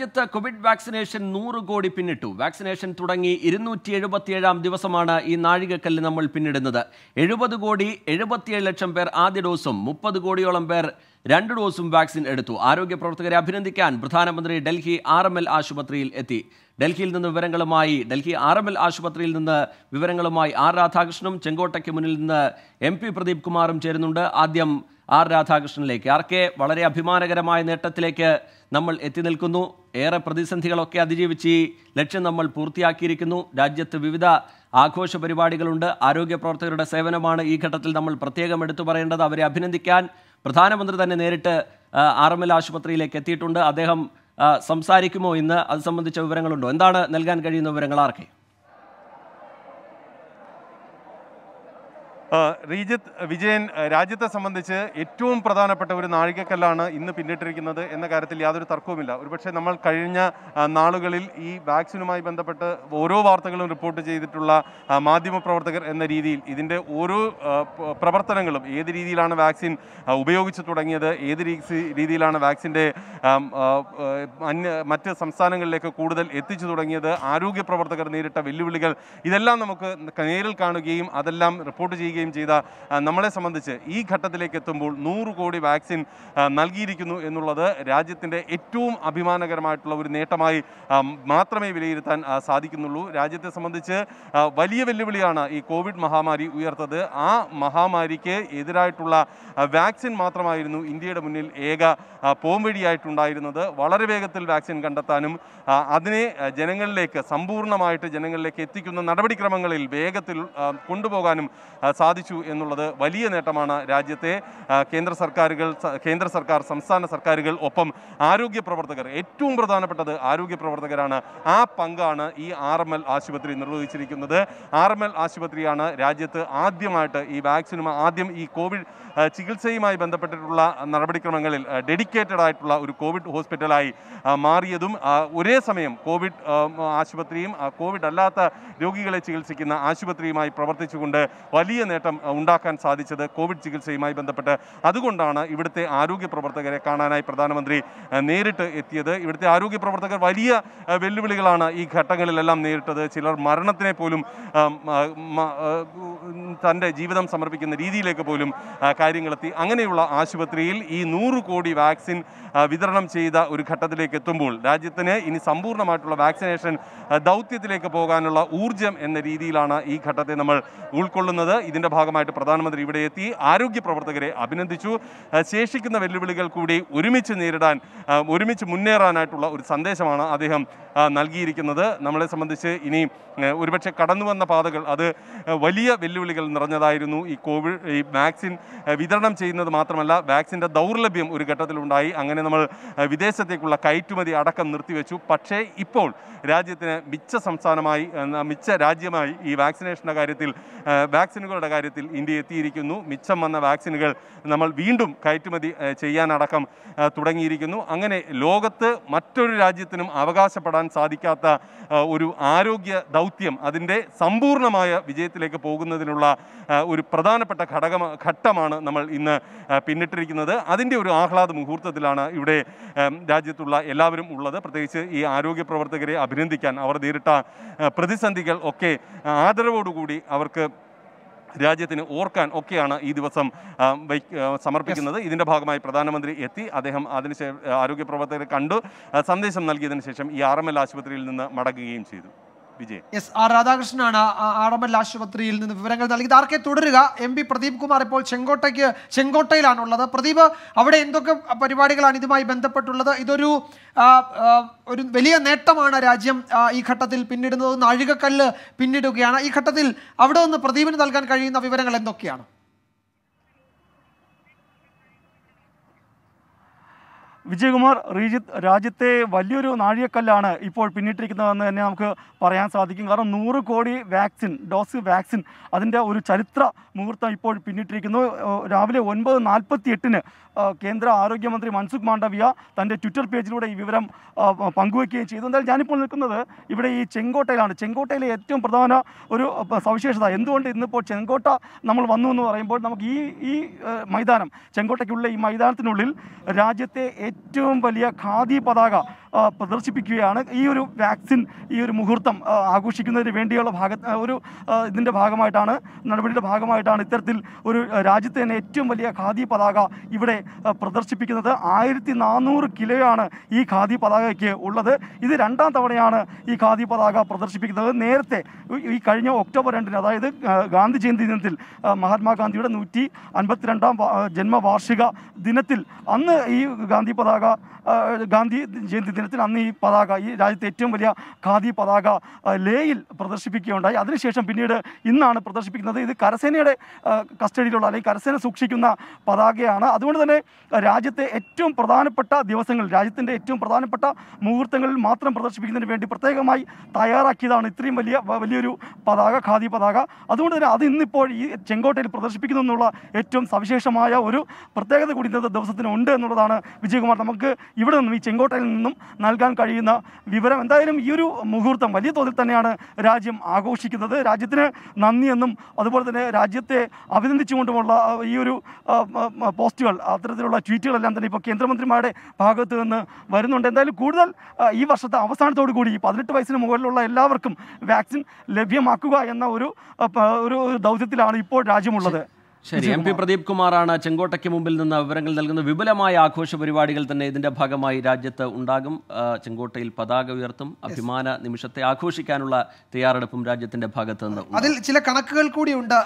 രാജ്യത്ത് Covid vaccination നൂറ് കോടി പിന്നിട്ടു വാക്സിനേഷൻ തുടങ്ങി ഇരുന്നൂറ്റി എഴുപത്തിയേഴാം ദിവസമാണ് ഈ നാഴികക്കല്ല് നമ്മൾ പിന്നിടുന്നത് എഴുപത് കോടി എഴുപത്തിയേഴ് ലക്ഷം പേർ ആദ്യ ഡോസും മുപ്പത് കോടിയോളം പേർ രണ്ട് ഡോസും വാക്സിൻ എടുത്തു ആരോഗ്യ പ്രവർത്തകരെ അഭിനന്ദിക്കാൻ പ്രധാനമന്ത്രി ഡൽഹി ആർ ആശുപത്രിയിൽ എത്തി ഡൽഹിയിൽ നിന്ന് വിവരങ്ങളുമായി ഡൽഹി ആർ എം എൽ ആശുപത്രിയിൽ നിന്ന് വിവരങ്ങളുമായി ആർ രാധാകൃഷ്ണനും ചെങ്കോട്ടയ്ക്ക് മുന്നിൽ നിന്ന് എം പി പ്രദീപ് കുമാറും ചേരുന്നുണ്ട് ആദ്യം ആർ രാധാകൃഷ്ണനിലേക്ക് ആർ കെ വളരെ അഭിമാനകരമായ നേട്ടത്തിലേക്ക് നമ്മൾ എത്തി നിൽക്കുന്നു ഏറെ പ്രതിസന്ധികളൊക്കെ അതിജീവിച്ച് ഈ ലക്ഷ്യം നമ്മൾ പൂർത്തിയാക്കിയിരിക്കുന്നു രാജ്യത്ത് വിവിധ ആഘോഷ പരിപാടികളുണ്ട് ആരോഗ്യ പ്രവർത്തകരുടെ സേവനമാണ് ഈ ഘട്ടത്തിൽ നമ്മൾ പ്രത്യേകം എടുത്തു പറയേണ്ടത് അവരെ അഭിനന്ദിക്കാൻ പ്രധാനമന്ത്രി തന്നെ നേരിട്ട് ആർ എം എൽ ആശുപത്രിയിലേക്ക് എത്തിയിട്ടുണ്ട് അദ്ദേഹം സംസാരിക്കുമോ ഇന്ന് അത് സംബന്ധിച്ച വിവരങ്ങളുണ്ടോ എന്താണ് നൽകാൻ കഴിയുന്ന വിവരങ്ങൾ ആർക്കെ റീജിത്ത് വിജയൻ രാജ്യത്തെ സംബന്ധിച്ച് ഏറ്റവും പ്രധാനപ്പെട്ട ഒരു നാഴികക്കല്ലാണ് ഇന്ന് പിന്നിട്ടിരിക്കുന്നത് എന്ന കാര്യത്തിൽ യാതൊരു തർക്കവുമില്ല ഒരുപക്ഷെ നമ്മൾ കഴിഞ്ഞ നാളുകളിൽ ഈ വാക്സിനുമായി ബന്ധപ്പെട്ട് ഓരോ വാർത്തകളും റിപ്പോർട്ട് ചെയ്തിട്ടുള്ള മാധ്യമപ്രവർത്തകർ എന്ന രീതിയിൽ ഇതിൻ്റെ ഓരോ പ്രവർത്തനങ്ങളും ഏത് രീതിയിലാണ് വാക്സിൻ ഉപയോഗിച്ചു തുടങ്ങിയത് ഏത് രീതിയിലാണ് വാക്സിൻ്റെ അന്യ മറ്റ് സംസ്ഥാനങ്ങളിലേക്ക് കൂടുതൽ എത്തിച്ചു തുടങ്ങിയത് ആരോഗ്യ പ്രവർത്തകർ നേരിട്ട വെല്ലുവിളികൾ ഇതെല്ലാം നമുക്ക് നേരിൽ കാണുകയും അതെല്ലാം റിപ്പോർട്ട് ചെയ്യുകയും നൽകുകയും ചെയ്ത നമ്മളെ സംബന്ധിച്ച് ഈ ഘട്ടത്തിലേക്ക് എത്തുമ്പോൾ നൂറ് കോടി വാക്സിൻ നൽകിയിരിക്കുന്നു എന്നുള്ളത് രാജ്യത്തിൻ്റെ ഏറ്റവും അഭിമാനകരമായിട്ടുള്ള ഒരു നേട്ടമായി മാത്രമേ വിലയിരുത്താൻ സാധിക്കുന്നുള്ളൂ രാജ്യത്തെ സംബന്ധിച്ച് വലിയ വെല്ലുവിളിയാണ് ഈ കോവിഡ് മഹാമാരി ഉയർത്തത് ആ മഹാമാരിക്ക് എതിരായിട്ടുള്ള വാക്സിൻ മാത്രമായിരുന്നു ഇന്ത്യയുടെ മുന്നിൽ ഏക പോംവഴിയായിട്ടുണ്ടായിരുന്നത് വളരെ വേഗത്തിൽ വാക്സിൻ കണ്ടെത്താനും അതിനെ ജനങ്ങളിലേക്ക് സമ്പൂർണ്ണമായിട്ട് ജനങ്ങളിലേക്ക് എത്തിക്കുന്ന നടപടിക്രമങ്ങളിൽ വേഗത്തിൽ കൊണ്ടുപോകാനും സാധിക്കും സാധിച്ചു എന്നുള്ളത് വലിയ നേട്ടമാണ് രാജ്യത്തെ കേന്ദ്ര സർക്കാരുകൾ കേന്ദ്ര സർക്കാർ സംസ്ഥാന സർക്കാരുകൾ ഒപ്പം ആരോഗ്യ പ്രവർത്തകർ ഏറ്റവും പ്രധാനപ്പെട്ടത് ആരോഗ്യ പ്രവർത്തകരാണ് ആ പങ്കാണ് ഈ ആർ എം എൽ ആശുപത്രി നിർവഹിച്ചിരിക്കുന്നത് ആർ എം എൽ ആശുപത്രിയാണ് രാജ്യത്ത് ആദ്യമായിട്ട് ഈ വാക്സിനും ആദ്യം ഈ കോവിഡ് ചികിത്സയുമായി ബന്ധപ്പെട്ടിട്ടുള്ള നടപടിക്രമങ്ങളിൽ ഡെഡിക്കേറ്റഡ് ആയിട്ടുള്ള ഒരു കോവിഡ് ഹോസ്പിറ്റലായി മാറിയതും ഒരേ സമയം കോവിഡ് ആശുപത്രിയും കോവിഡ് അല്ലാത്ത രോഗികളെ ചികിത്സിക്കുന്ന ആശുപത്രിയുമായി പ്രവർത്തിച്ചുകൊണ്ട് വലിയ നേട്ടം മുന്നേറ്റം ഉണ്ടാക്കാൻ സാധിച്ചത് കോവിഡ് ചികിത്സയുമായി ബന്ധപ്പെട്ട് അതുകൊണ്ടാണ് ഇവിടുത്തെ ആരോഗ്യ പ്രവർത്തകരെ കാണാനായി പ്രധാനമന്ത്രി നേരിട്ട് എത്തിയത് ഇവിടുത്തെ ആരോഗ്യ പ്രവർത്തകർ വലിയ വെല്ലുവിളികളാണ് ഈ ഘട്ടങ്ങളിലെല്ലാം നേരിട്ടത് ചിലർ മരണത്തിനെ പോലും തൻ്റെ ജീവിതം സമർപ്പിക്കുന്ന രീതിയിലേക്ക് പോലും കാര്യങ്ങളെത്തി അങ്ങനെയുള്ള ആശുപത്രിയിൽ ഈ നൂറ് കോടി വാക്സിൻ വിതരണം ചെയ്ത ഒരു ഘട്ടത്തിലേക്ക് എത്തുമ്പോൾ രാജ്യത്തിന് ഇനി സമ്പൂർണ്ണമായിട്ടുള്ള വാക്സിനേഷൻ ദൗത്യത്തിലേക്ക് പോകാനുള്ള ഊർജം എന്ന രീതിയിലാണ് ഈ ഘട്ടത്തെ നമ്മൾ ഉൾക്കൊള്ളുന്നത് ഇതിൻ്റെ ഇതിൻ്റെ ഭാഗമായിട്ട് പ്രധാനമന്ത്രി ഇവിടെ എത്തി ആരോഗ്യ പ്രവർത്തകരെ അഭിനന്ദിച്ചു ശേഷിക്കുന്ന വെല്ലുവിളികൾ കൂടി ഒരുമിച്ച് നേരിടാൻ ഒരുമിച്ച് മുന്നേറാനായിട്ടുള്ള ഒരു സന്ദേശമാണ് അദ്ദേഹം നൽകിയിരിക്കുന്നത് നമ്മളെ സംബന്ധിച്ച് ഇനി ഒരുപക്ഷെ കടന്നു വന്ന പാതകൾ അത് വലിയ വെല്ലുവിളികൾ നിറഞ്ഞതായിരുന്നു ഈ കോവിഡ് ഈ വാക്സിൻ വിതരണം ചെയ്യുന്നത് മാത്രമല്ല വാക്സിൻ്റെ ദൗർലഭ്യം ഒരു ഘട്ടത്തിലുണ്ടായി അങ്ങനെ നമ്മൾ വിദേശത്തേക്കുള്ള കയറ്റുമതി അടക്കം നിർത്തിവെച്ചു പക്ഷേ ഇപ്പോൾ രാജ്യത്തിന് മിച്ച സംസ്ഥാനമായി മിച്ച രാജ്യമായി ഈ വാക്സിനേഷൻ്റെ കാര്യത്തിൽ വാക്സിനുകളുടെ കാര്യത്തിൽ കാര്യത്തിൽ ഇന്ത്യ എത്തിയിരിക്കുന്നു മിച്ചം വന്ന വാക്സിനുകൾ നമ്മൾ വീണ്ടും കയറ്റുമതി ചെയ്യാനടക്കം തുടങ്ങിയിരിക്കുന്നു അങ്ങനെ ലോകത്ത് മറ്റൊരു രാജ്യത്തിനും അവകാശപ്പെടാൻ സാധിക്കാത്ത ഒരു ആരോഗ്യ ദൗത്യം അതിൻ്റെ സമ്പൂർണ്ണമായ വിജയത്തിലേക്ക് പോകുന്നതിനുള്ള ഒരു പ്രധാനപ്പെട്ട ഘടകം ഘട്ടമാണ് നമ്മൾ ഇന്ന് പിന്നിട്ടിരിക്കുന്നത് അതിൻ്റെ ഒരു ആഹ്ലാദ മുഹൂർത്തത്തിലാണ് ഇവിടെ രാജ്യത്തുള്ള എല്ലാവരും ഉള്ളത് പ്രത്യേകിച്ച് ഈ ആരോഗ്യ പ്രവർത്തകരെ അഭിനന്ദിക്കാൻ അവർ നേരിട്ട പ്രതിസന്ധികൾ ഒക്കെ ആദരവോടുകൂടി അവർക്ക് രാജ്യത്തിന് ഓർക്കാൻ ഒക്കെയാണ് ഈ ദിവസം സമർപ്പിക്കുന്നത് ഇതിൻ്റെ ഭാഗമായി പ്രധാനമന്ത്രി എത്തി അദ്ദേഹം അതിനുശേഷം ആരോഗ്യ പ്രവർത്തകരെ കണ്ടു സന്ദേശം നൽകിയതിനു ശേഷം ഈ ആർ ആശുപത്രിയിൽ നിന്ന് മടങ്ങുകയും ചെയ്തു യെസ് ആർ രാധാകൃഷ്ണനാണ് ആഡംബൽ ആശുപത്രിയിൽ നിന്ന് വിവരങ്ങൾ നൽകിയത് ആർക്കെ തുടരുക എം പി പ്രദീപ് കുമാർ ഇപ്പോൾ ചെങ്കോട്ടയ്ക്ക് ചെങ്കോട്ടയിലാണുള്ളത് പ്രദീപ് അവിടെ എന്തൊക്കെ പരിപാടികളാണ് ഇതുമായി ബന്ധപ്പെട്ടുള്ളത് ഇതൊരു ഒരു വലിയ നേട്ടമാണ് രാജ്യം ഈ ഘട്ടത്തിൽ പിന്നിടുന്നത് നാഴികക്കല്ല് പിന്നിടുകയാണ് ഈ ഘട്ടത്തിൽ അവിടെ നിന്ന് പ്രദീപിന് നൽകാൻ കഴിയുന്ന വിവരങ്ങൾ എന്തൊക്കെയാണ് വിജയകുമാർ റീജിത്ത് രാജ്യത്തെ വലിയൊരു നാഴികക്കല്ലാണ് ഇപ്പോൾ പിന്നിട്ടിരിക്കുന്നതെന്ന് തന്നെ നമുക്ക് പറയാൻ സാധിക്കും കാരണം നൂറ് കോടി വാക്സിൻ ഡോസ് വാക്സിൻ അതിൻ്റെ ഒരു ചരിത്ര മുഹൂർത്തം ഇപ്പോൾ പിന്നിട്ടിരിക്കുന്നു രാവിലെ ഒൻപത് നാൽപ്പത്തി എട്ടിന് കേന്ദ്ര ആരോഗ്യമന്ത്രി മൻസുഖ് മാണ്ഡവ്യ തൻ്റെ ട്വിറ്റർ പേജിലൂടെ ഈ വിവരം പങ്കുവയ്ക്കുകയും ചെയ്തു എന്തായാലും ഞാനിപ്പോൾ നിൽക്കുന്നത് ഇവിടെ ഈ ചെങ്കോട്ടയിലാണ് ചെങ്കോട്ടയിലെ ഏറ്റവും പ്രധാന ഒരു സവിശേഷത എന്തുകൊണ്ട് ഇന്നിപ്പോൾ ചെങ്കോട്ട നമ്മൾ വന്നു എന്ന് പറയുമ്പോൾ നമുക്ക് ഈ ഈ മൈതാനം ചെങ്കോട്ടയ്ക്കുള്ള ഈ മൈതാനത്തിനുള്ളിൽ രാജ്യത്തെ ഏറ്റവും ഏറ്റവും വലിയ ഖാദി പതാക പ്രദർശിപ്പിക്കുകയാണ് ഈ ഒരു വാക്സിൻ ഈ ഒരു മുഹൂർത്തം ആഘോഷിക്കുന്നതിന് വേണ്ടിയുള്ള ഭാഗ ഒരു ഇതിൻ്റെ ഭാഗമായിട്ടാണ് നടപടിയുടെ ഭാഗമായിട്ടാണ് ഇത്തരത്തിൽ ഒരു രാജ്യത്തെ തന്നെ ഏറ്റവും വലിയ ഖാദി പതാക ഇവിടെ പ്രദർശിപ്പിക്കുന്നത് ആയിരത്തി നാനൂറ് കിലോയാണ് ഈ ഖാദി പതാകയ്ക്ക് ഉള്ളത് ഇത് രണ്ടാം തവണയാണ് ഈ ഖാദി പതാക പ്രദർശിപ്പിക്കുന്നത് നേരത്തെ ഈ കഴിഞ്ഞ ഒക്ടോബർ രണ്ടിന് അതായത് ഗാന്ധി ജയന്തി ദിനത്തിൽ മഹാത്മാഗാന്ധിയുടെ നൂറ്റി അൻപത്തിരണ്ടാം ജന്മവാർഷിക ദിനത്തിൽ അന്ന് ഈ ഗാന്ധി പതാക ഗാന്ധി ജയന്തി ദിനത്തിൽ അന്ന് ഈ പതാക ഈ രാജ്യത്തെ ഏറ്റവും വലിയ ഖാദി പതാക ലേയിൽ പ്രദർശിപ്പിക്കുകയുണ്ടായി അതിനുശേഷം പിന്നീട് ഇന്നാണ് പ്രദർശിപ്പിക്കുന്നത് ഇത് കരസേനയുടെ കസ്റ്റഡിയിലുള്ള അല്ലെങ്കിൽ കരസേന സൂക്ഷിക്കുന്ന പതാകയാണ് അതുകൊണ്ട് തന്നെ രാജ്യത്തെ ഏറ്റവും പ്രധാനപ്പെട്ട ദിവസങ്ങളിൽ രാജ്യത്തിൻ്റെ ഏറ്റവും പ്രധാനപ്പെട്ട മുഹൂർത്തങ്ങളിൽ മാത്രം പ്രദർശിപ്പിക്കുന്നതിന് വേണ്ടി പ്രത്യേകമായി തയ്യാറാക്കിയതാണ് ഇത്രയും വലിയ വലിയൊരു പതാക ഖാദി പതാക അതുകൊണ്ട് തന്നെ അത് ഇന്നിപ്പോൾ ഈ ചെങ്കോട്ടയിൽ പ്രദർശിപ്പിക്കുന്നു എന്നുള്ള ഏറ്റവും സവിശേഷമായ ഒരു പ്രത്യേകത കൂടി ഇന്നത്തെ ദിവസത്തിന് ഉണ്ട് എന്നുള്ളതാണ് വിജയകുമാർ നമുക്ക് ഇവിടെ നിന്നും ഈ ചെങ്കോട്ടയിൽ നിന്നും നൽകാൻ കഴിയുന്ന വിവരം എന്തായാലും ഈ ഒരു മുഹൂർത്തം വലിയ തോതിൽ തന്നെയാണ് രാജ്യം ആഘോഷിക്കുന്നത് രാജ്യത്തിന് നന്ദിയെന്നും അതുപോലെ തന്നെ രാജ്യത്തെ അഭിനന്ദിച്ചുകൊണ്ടുമുള്ള ഈ ഒരു പോസ്റ്റുകൾ അത്തരത്തിലുള്ള ട്വീറ്റുകളെല്ലാം തന്നെ ഇപ്പോൾ കേന്ദ്രമന്ത്രിമാരുടെ ഭാഗത്ത് നിന്ന് വരുന്നുണ്ട് എന്തായാലും കൂടുതൽ ഈ വർഷത്തെ അവസാനത്തോടു കൂടി പതിനെട്ട് വയസ്സിന് മുകളിലുള്ള എല്ലാവർക്കും വാക്സിൻ ലഭ്യമാക്കുക എന്ന ഒരു ഒരു ദൗത്യത്തിലാണ് ഇപ്പോൾ രാജ്യമുള്ളത് ശരി എം പി പ്രദീപ് കുമാറാണ് ചെങ്കോട്ടയ്ക്ക് മുമ്പിൽ നിന്ന് വിവരങ്ങൾ നൽകുന്ന വിപുലമായ ആഘോഷ പരിപാടികൾ തന്നെ ഇതിന്റെ ഭാഗമായി രാജ്യത്ത് ഉണ്ടാകും ചെങ്കോട്ടയിൽ പതാക ഉയർത്തും അഭിമാന നിമിഷത്തെ ആഘോഷിക്കാനുള്ള തയ്യാറെടുപ്പും രാജ്യത്തിന്റെ ഭാഗത്ത് നിന്ന് അതിൽ ചില കണക്കുകൾ കൂടിയുണ്ട്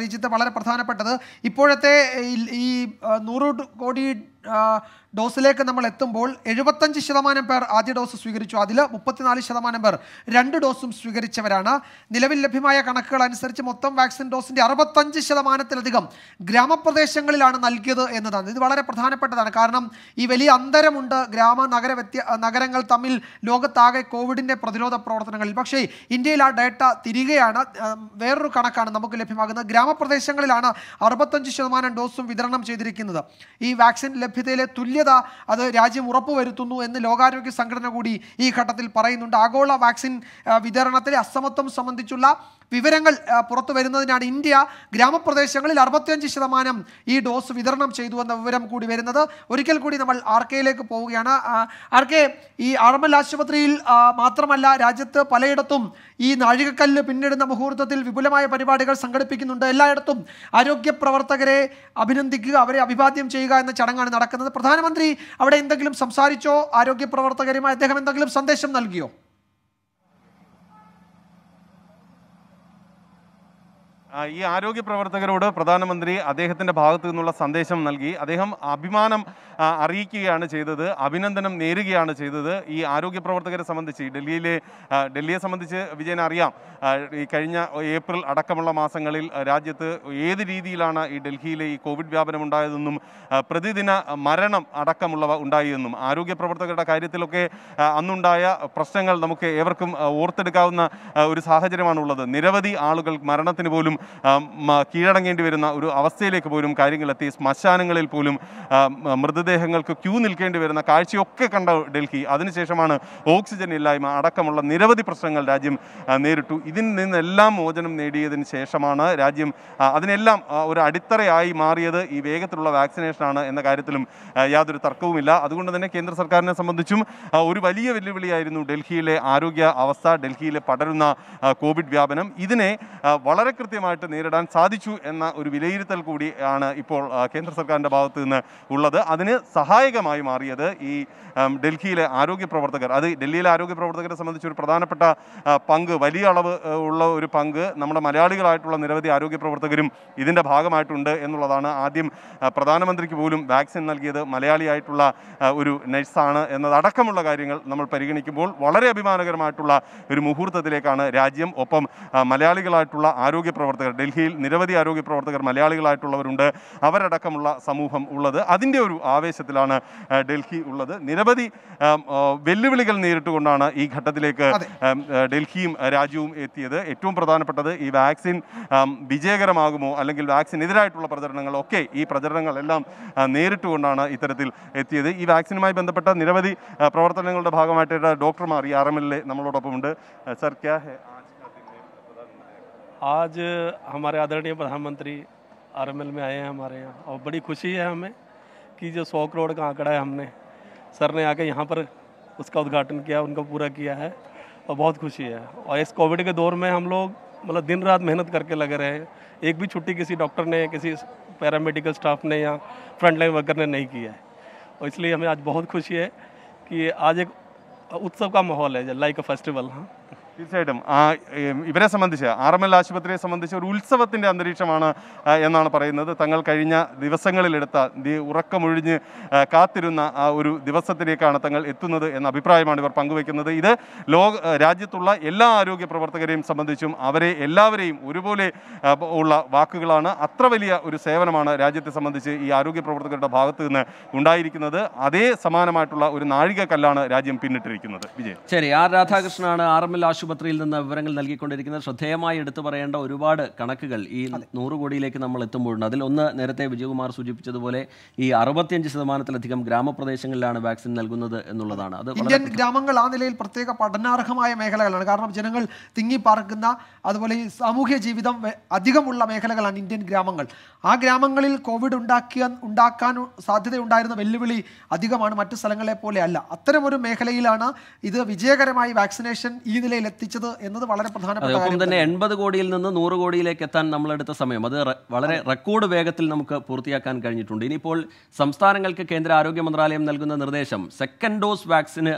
റീജിത്ത് വളരെ പ്രധാനപ്പെട്ടത് ഇപ്പോഴത്തെ ഈ നൂറ് കോടി ഡോസിലേക്ക് നമ്മൾ എത്തുമ്പോൾ എഴുപത്തഞ്ച് ശതമാനം പേർ ആദ്യ ഡോസ് സ്വീകരിച്ചു അതിൽ മുപ്പത്തിനാല് ശതമാനം പേർ രണ്ട് ഡോസും സ്വീകരിച്ചവരാണ് നിലവിൽ ലഭ്യമായ കണക്കുകൾ അനുസരിച്ച് മൊത്തം വാക്സിൻ ഡോസിൻ്റെ അറുപത്തഞ്ച് ശതമാനത്തിലധികം ഗ്രാമപ്രദേശങ്ങളിലാണ് നൽകിയത് എന്നതാണ് ഇത് വളരെ പ്രധാനപ്പെട്ടതാണ് കാരണം ഈ വലിയ അന്തരമുണ്ട് ഗ്രാമ നഗര വ്യത്യ നഗരങ്ങൾ തമ്മിൽ ലോകത്താകെ കോവിഡിൻ്റെ പ്രതിരോധ പ്രവർത്തനങ്ങളിൽ പക്ഷേ ഇന്ത്യയിൽ ആ ഡേറ്റ തിരികെയാണ് വേറൊരു കണക്കാണ് നമുക്ക് ലഭ്യമാകുന്നത് ഗ്രാമപ്രദേശങ്ങളിലാണ് അറുപത്തഞ്ച് ശതമാനം ഡോസും വിതരണം ചെയ്തിരിക്കുന്നത് ഈ വാക്സിൻ ലഭ്യ ലഭ്യതയിലെ തുല്യത അത് രാജ്യം ഉറപ്പുവരുത്തുന്നു എന്ന് ലോകാരോഗ്യ സംഘടന കൂടി ഈ ഘട്ടത്തിൽ പറയുന്നുണ്ട് ആഗോള വാക്സിൻ വിതരണത്തിലെ അസമത്വം സംബന്ധിച്ചുള്ള വിവരങ്ങൾ പുറത്തു വരുന്നതിനാണ് ഇന്ത്യ ഗ്രാമപ്രദേശങ്ങളിൽ അറുപത്തിയഞ്ച് ശതമാനം ഈ ഡോസ് വിതരണം ചെയ്തു എന്ന വിവരം കൂടി വരുന്നത് ഒരിക്കൽ കൂടി നമ്മൾ ആർ കെയിലേക്ക് പോവുകയാണ് ആർ കെ ഈ ആർമൽ ആശുപത്രിയിൽ മാത്രമല്ല രാജ്യത്ത് പലയിടത്തും ഈ നാഴികക്കല്ല് പിന്നിടുന്ന മുഹൂർത്തത്തിൽ വിപുലമായ പരിപാടികൾ സംഘടിപ്പിക്കുന്നുണ്ട് എല്ലായിടത്തും ആരോഗ്യ പ്രവർത്തകരെ അഭിനന്ദിക്കുക അവരെ അഭിവാദ്യം ചെയ്യുക എന്ന ചടങ്ങാണ് നടക്കുന്നത് പ്രധാനമന്ത്രി അവിടെ എന്തെങ്കിലും സംസാരിച്ചോ ആരോഗ്യ പ്രവർത്തകരുമായി അദ്ദേഹം എന്തെങ്കിലും സന്ദേശം നൽകിയോ ഈ ആരോഗ്യ പ്രവർത്തകരോട് പ്രധാനമന്ത്രി അദ്ദേഹത്തിൻ്റെ ഭാഗത്തു നിന്നുള്ള സന്ദേശം നൽകി അദ്ദേഹം അഭിമാനം അറിയിക്കുകയാണ് ചെയ്തത് അഭിനന്ദനം നേരുകയാണ് ചെയ്തത് ഈ ആരോഗ്യ പ്രവർത്തകരെ സംബന്ധിച്ച് ഡൽഹിയിലെ ഡൽഹിയെ സംബന്ധിച്ച് വിജയൻ അറിയാം ഈ കഴിഞ്ഞ ഏപ്രിൽ അടക്കമുള്ള മാസങ്ങളിൽ രാജ്യത്ത് ഏത് രീതിയിലാണ് ഈ ഡൽഹിയിലെ ഈ കോവിഡ് വ്യാപനം ഉണ്ടായതെന്നും പ്രതിദിന മരണം അടക്കമുള്ളവ ഉണ്ടായിയെന്നും ആരോഗ്യ പ്രവർത്തകരുടെ കാര്യത്തിലൊക്കെ അന്നുണ്ടായ പ്രശ്നങ്ങൾ നമുക്ക് ഏവർക്കും ഓർത്തെടുക്കാവുന്ന ഒരു സാഹചര്യമാണുള്ളത് നിരവധി ആളുകൾ മരണത്തിന് പോലും കീഴടങ്ങേണ്ടി വരുന്ന ഒരു അവസ്ഥയിലേക്ക് പോലും കാര്യങ്ങളെത്തി ശ്മശാനങ്ങളിൽ പോലും മൃതദേഹങ്ങൾക്ക് ക്യൂ നിൽക്കേണ്ടി വരുന്ന കാഴ്ചയൊക്കെ കണ്ട ഡൽഹി അതിനുശേഷമാണ് ഓക്സിജൻ ഇല്ലായ്മ അടക്കമുള്ള നിരവധി പ്രശ്നങ്ങൾ രാജ്യം നേരിട്ടു ഇതിൽ നിന്നെല്ലാം മോചനം നേടിയതിന് ശേഷമാണ് രാജ്യം അതിനെല്ലാം ഒരു അടിത്തറയായി മാറിയത് ഈ വേഗത്തിലുള്ള വാക്സിനേഷനാണ് എന്ന കാര്യത്തിലും യാതൊരു തർക്കവുമില്ല അതുകൊണ്ട് തന്നെ കേന്ദ്ര സർക്കാരിനെ സംബന്ധിച്ചും ഒരു വലിയ വെല്ലുവിളിയായിരുന്നു ഡൽഹിയിലെ ആരോഗ്യ അവസ്ഥ ഡൽഹിയിലെ പടരുന്ന കോവിഡ് വ്യാപനം ഇതിനെ വളരെ കൃത്യമായി ശക്തമായിട്ട് നേരിടാൻ സാധിച്ചു എന്ന ഒരു വിലയിരുത്തൽ കൂടിയാണ് ഇപ്പോൾ കേന്ദ്ര സർക്കാരിൻ്റെ ഭാഗത്തു നിന്ന് ഉള്ളത് അതിന് സഹായകമായി മാറിയത് ഈ ഡൽഹിയിലെ ആരോഗ്യ പ്രവർത്തകർ അത് ഡൽഹിയിലെ ആരോഗ്യ പ്രവർത്തകരെ സംബന്ധിച്ച് ഒരു പ്രധാനപ്പെട്ട പങ്ക് വലിയ അളവ് ഉള്ള ഒരു പങ്ക് നമ്മുടെ മലയാളികളായിട്ടുള്ള നിരവധി ആരോഗ്യ പ്രവർത്തകരും ഇതിൻ്റെ ഭാഗമായിട്ടുണ്ട് എന്നുള്ളതാണ് ആദ്യം പ്രധാനമന്ത്രിക്ക് പോലും വാക്സിൻ നൽകിയത് മലയാളിയായിട്ടുള്ള ഒരു നഴ്സാണ് എന്നതടക്കമുള്ള കാര്യങ്ങൾ നമ്മൾ പരിഗണിക്കുമ്പോൾ വളരെ അഭിമാനകരമായിട്ടുള്ള ഒരു മുഹൂർത്തത്തിലേക്കാണ് രാജ്യം ഒപ്പം മലയാളികളായിട്ടുള്ള ആരോഗ്യ പ്രവർത്തകർ പ്രവർത്തകർ ഡൽഹിയിൽ നിരവധി ആരോഗ്യ പ്രവർത്തകർ മലയാളികളായിട്ടുള്ളവരുണ്ട് അവരടക്കമുള്ള സമൂഹം ഉള്ളത് അതിൻ്റെ ഒരു ആവേശത്തിലാണ് ഡൽഹി ഉള്ളത് നിരവധി വെല്ലുവിളികൾ നേരിട്ടുകൊണ്ടാണ് ഈ ഘട്ടത്തിലേക്ക് ഡൽഹിയും രാജ്യവും എത്തിയത് ഏറ്റവും പ്രധാനപ്പെട്ടത് ഈ വാക്സിൻ വിജയകരമാകുമോ അല്ലെങ്കിൽ വാക്സിൻ വാക്സിനെതിരായിട്ടുള്ള പ്രചരണങ്ങളൊക്കെ ഈ പ്രചരണങ്ങളെല്ലാം നേരിട്ടുകൊണ്ടാണ് ഇത്തരത്തിൽ എത്തിയത് ഈ വാക്സിനുമായി ബന്ധപ്പെട്ട നിരവധി പ്രവർത്തനങ്ങളുടെ ഭാഗമായിട്ട് ഡോക്ടർമാർ ഈ ആർ എം എൽ എ നമ്മളോടൊപ്പമുണ്ട് സർ ക്യാ आज हमारे आदरणीय प्रधानमंत्री आर में आए हैं हमारे यहाँ और बड़ी खुशी है हमें कि जो सौ करोड़ का आंकड़ा है हमने सर ने आके यहाँ पर उसका उद्घाटन किया उनका पूरा किया है और बहुत खुशी है और इस कोविड के दौर में हम लोग मतलब दिन रात मेहनत करके लगे रहे एक भी छुट्टी किसी डॉक्टर ने किसी पैरामेडिकल स्टाफ ने या फ्रंटलाइन वर्कर ने नहीं किया है और इसलिए हमें आज बहुत खुशी है कि आज एक उत्सव का माहौल है लाइक अ फेस्टिवल हाँ തീർച്ചയായിട്ടും ആ ഇവരെ സംബന്ധിച്ച് ആർ എം എൽ ആശുപത്രിയെ സംബന്ധിച്ച് ഒരു ഉത്സവത്തിൻ്റെ അന്തരീക്ഷമാണ് എന്നാണ് പറയുന്നത് തങ്ങൾ കഴിഞ്ഞ ദിവസങ്ങളിലെടുത്ത ഉറക്കമൊഴിഞ്ഞ് കാത്തിരുന്ന ആ ഒരു ദിവസത്തിലേക്കാണ് തങ്ങൾ എത്തുന്നത് എന്ന അഭിപ്രായമാണ് ഇവർ പങ്കുവയ്ക്കുന്നത് ഇത് ലോക രാജ്യത്തുള്ള എല്ലാ ആരോഗ്യ പ്രവർത്തകരെയും സംബന്ധിച്ചും അവരെ എല്ലാവരെയും ഒരുപോലെ ഉള്ള വാക്കുകളാണ് അത്ര വലിയ ഒരു സേവനമാണ് രാജ്യത്തെ സംബന്ധിച്ച് ഈ ആരോഗ്യ പ്രവർത്തകരുടെ ഭാഗത്ത് നിന്ന് ഉണ്ടായിരിക്കുന്നത് അതേ സമാനമായിട്ടുള്ള ഒരു നാഴിക കല്ലാണ് രാജ്യം പിന്നിട്ടിരിക്കുന്നത് വിജയ് ശരി ആർ രാധാകൃഷ്ണനാണ് ആർ എം എൽ ആശുപത്രി ആശുപത്രിയിൽ നിന്ന് വിവരങ്ങൾ നൽകിക്കൊണ്ടിരിക്കുന്നത് ശ്രദ്ധേയമായി എടുത്തു പറയേണ്ട ഒരുപാട് കണക്കുകൾ ഈ നൂറ് കോടിയിലേക്ക് നമ്മൾ എത്തുമ്പോഴുണ്ട് അതിൽ ഒന്ന് നേരത്തെ വിജയകുമാർ സൂചിപ്പിച്ചതുപോലെ ഈ അറുപത്തിയഞ്ച് ശതമാനത്തിലധികം ഗ്രാമപ്രദേശങ്ങളിലാണ് വാക്സിൻ നൽകുന്നത് എന്നുള്ളതാണ് അത് ഇന്ത്യൻ ഗ്രാമങ്ങൾ ആ നിലയിൽ പ്രത്യേക പഠനാർഹമായ മേഖലകളാണ് കാരണം ജനങ്ങൾ പാർക്കുന്ന അതുപോലെ ഈ സാമൂഹ്യ ജീവിതം അധികമുള്ള മേഖലകളാണ് ഇന്ത്യൻ ഗ്രാമങ്ങൾ ആ ഗ്രാമങ്ങളിൽ കോവിഡ് ഉണ്ടാക്കിയ ഉണ്ടാക്കാൻ സാധ്യതയുണ്ടായിരുന്ന വെല്ലുവിളി അധികമാണ് മറ്റു സ്ഥലങ്ങളെ പോലെ അല്ല അത്തരമൊരു മേഖലയിലാണ് ഇത് വിജയകരമായി വാക്സിനേഷൻ ഈ നിലയിൽ എത്തിച്ചത് എന്നത് വളരെ പ്രധാനപ്പെട്ട തന്നെ എൺപത് കോടിയിൽ നിന്ന് നൂറ് കോടിയിലേക്ക് എത്താൻ നമ്മൾ എടുത്ത സമയം അത് വളരെ റെക്കോർഡ് വേഗത്തിൽ നമുക്ക് പൂർത്തിയാക്കാൻ കഴിഞ്ഞിട്ടുണ്ട് ഇനിയിപ്പോൾ സംസ്ഥാനങ്ങൾക്ക് കേന്ദ്ര ആരോഗ്യ മന്ത്രാലയം നൽകുന്ന നിർദ്ദേശം സെക്കൻഡ് ഡോസ് വാക്സിന്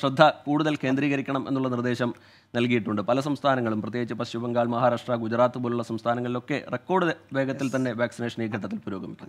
ശ്രദ്ധ കൂടുതൽ കേന്ദ്രീകരിക്കണം എന്നുള്ള നിർദ്ദേശം നൽകിയിട്ടുണ്ട് പല സംസ്ഥാനങ്ങളും പ്രത്യേകിച്ച് പശ്ചിമ ബംഗാൾ മഹാരാഷ്ട്ര ഗുജറാത്ത് പോലുള്ള സംസ്ഥാനങ്ങളിലൊക്കെ റെക്കോർഡ് വേഗത്തിൽ തന്നെ വാക്സിനേഷൻ ഈ ഘട്ടത്തിൽ പുരോഗമിക്കുന്നു